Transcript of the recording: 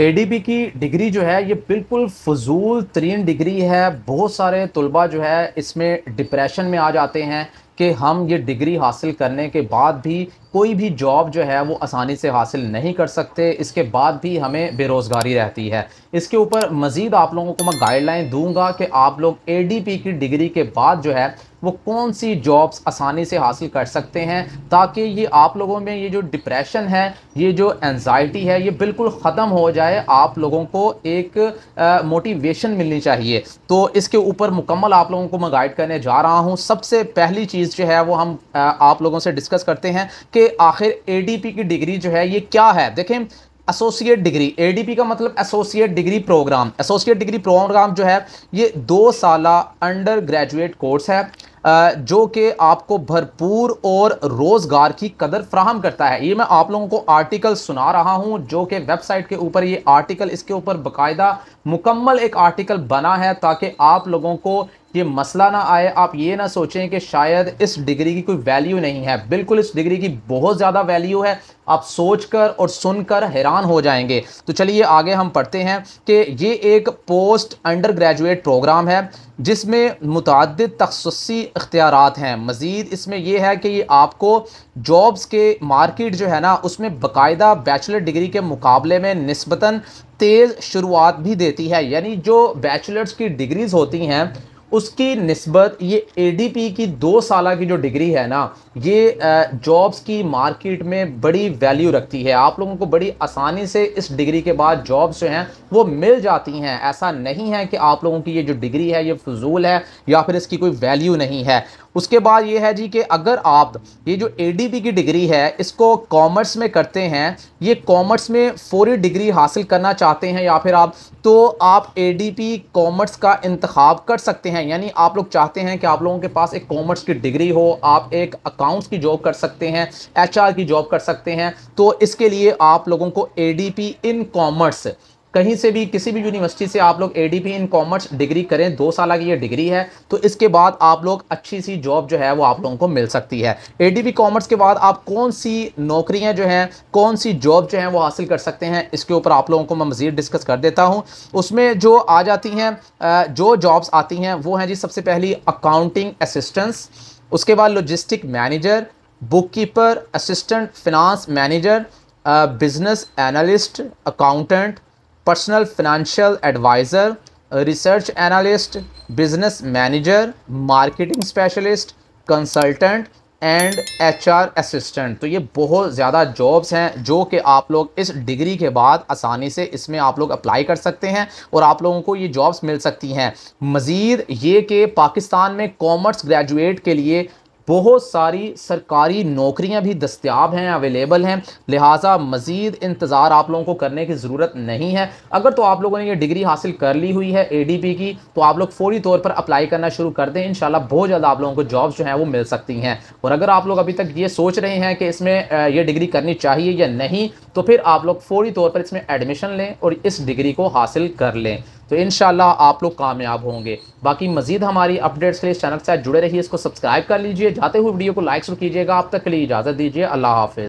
ADB की degree जो है ये बिल्कुल फजूल तरीन डिग्री है बहुत सारे तलबा जो है इसमें डिप्रेशन में आ जाते हैं कि हम ये डिग्री हासिल करने के बाद भी कोई भी जॉब जो है वो आसानी से हासिल नहीं कर सकते इसके बाद भी हमें बेरोज़गारी रहती है इसके ऊपर मज़ीद आप लोगों को मैं गाइडलाइन दूंगा कि आप लोग एडीपी की डिग्री के बाद जो है वो कौन सी जॉब्स आसानी से हासिल कर सकते हैं ताकि ये आप लोगों में ये जो डिप्रेशन है ये जो एनजाइटी है ये बिल्कुल ख़त्म हो जाए आप लोगों को एक मोटिवेशन मिलनी चाहिए तो इसके ऊपर मुकम्मल आप लोगों को मैं गाइड करने जा रहा हूँ सबसे पहली चीज़ जो है वो हम आ, आप लोगों से डिस्कस करते हैं कि कि आखिर एडीपी की डिग्री जो है ये क्या है देखें एसोसिएट डिग्री एडीपी का मतलब associate degree programme associate degree programme जो है ये दो साल अंडर ग्रेजुएट कोर्स है जो कि आपको भरपूर और रोज़गार की कदर फ्राहम करता है ये मैं आप लोगों को आर्टिकल सुना रहा हूँ जो कि वेबसाइट के ऊपर ये आर्टिकल इसके ऊपर बकायदा मुकम्मल एक आर्टिकल बना है ताकि आप लोगों को ये मसला ना आए आप ये ना सोचें कि शायद इस डिग्री की कोई वैल्यू नहीं है बिल्कुल इस डिग्री की बहुत ज़्यादा वैल्यू है आप सोच कर और सुनकर हैरान हो जाएंगे तो चलिए आगे हम पढ़ते हैं कि ये एक पोस्ट अंडर ग्रेजुएट प्रोग्राम है जिसमें मुतद तखसी इख्तियार हैं मज़ीद इसमें यह है कि ये आपको जॉब्स के मार्केट जो है ना उसमें बाकायदा बैचलर डिग्री के मुकाबले में नस्बता तेज़ शुरुआत भी देती है यानी जो बैचलर्स की डिग्रीज़ होती हैं उसकी नस्बत ये पी की दो साल की जो डिग्री है ना ये जॉब्स की मार्केट में बड़ी वैल्यू रखती है आप लोगों को बड़ी आसानी से इस डिग्री के बाद जॉब्स जो हैं वो मिल जाती हैं ऐसा नहीं है कि आप लोगों की ये जो डिग्री है ये फजूल है या फिर इसकी कोई वैल्यू नहीं है उसके बाद ये है जी कि अगर आप ये जो ए की डिग्री है इसको कॉमर्स में करते हैं ये कॉमर्स में फौरी डिग्री हासिल करना चाहते हैं या फिर आप तो आप ए कॉमर्स का इंतखब कर सकते हैं यानी आप लोग चाहते हैं कि आप लोगों के पास एक कॉमर्स की डिग्री हो आप एक अकाउंट्स की जॉब कर सकते हैं एच की जॉब कर सकते हैं तो इसके लिए आप लोगों को ए इन कॉमर्स कहीं से भी किसी भी यूनिवर्सिटी से आप लोग एडीपी इन कॉमर्स डिग्री करें दो साल की ये डिग्री है तो इसके बाद आप लोग अच्छी सी जॉब जो है वो आप लोगों को मिल सकती है एडीपी कॉमर्स के बाद आप कौन सी नौकरियां जो हैं कौन सी जॉब जो हैं वो हासिल कर सकते हैं इसके ऊपर आप लोगों को मैं मज़ीद डिस्कस कर देता हूँ उसमें जो आ जाती हैं जो जॉब्स आती हैं वो हैं जी सबसे पहली अकाउंटिंग असिस्टेंस उसके बाद logistic manager book keeper assistant finance manager business analyst accountant personal financial adviser research analyst business manager marketing specialist consultant and HR assistant तो ये बहुत ज़्यादा जॉब्स हैं जो कि आप लोग इस डिग्री के बाद आसानी से इसमें आप लोग अप्लाई कर सकते हैं और आप लोगों को ये जॉब्स मिल सकती हैं मज़ीद ये कि पाकिस्तान में कॉमर्स ग्रेजुएट के लिए बहुत सारी सरकारी नौकरियां भी दस्तियाब हैं अवेलेबल हैं लिहाजा मज़ीद इंतज़ार आप लोगों को करने की ज़रूरत नहीं है अगर तो आप लोगों ने ये डिग्री हासिल कर ली हुई है ए डी पी की तो आप लोग फौरी तौर पर अप्लाई करना शुरू कर दें इन बहुत जल्द आप लोगों को जॉब्स जो हैं वो मिल सकती हैं और अगर आप लोग अभी तक ये सोच रहे हैं कि इसमें ये डिग्री करनी चाहिए या नहीं तो फिर आप लोग फौरी तौर पर इसमें एडमिशन लें और इस डिग्री को हासिल कर लें तो इन आप लोग कामयाब होंगे बाकी मज़ीद हमारी अपडेट्स के लिए इस चैनल के साथ जुड़े रहिए इसको सब्सक्राइब कर लीजिए जाते हुए वीडियो को लाइक कीजिएगा आप तक के लिए इजाज़त दीजिए अल्लाह हाफिज़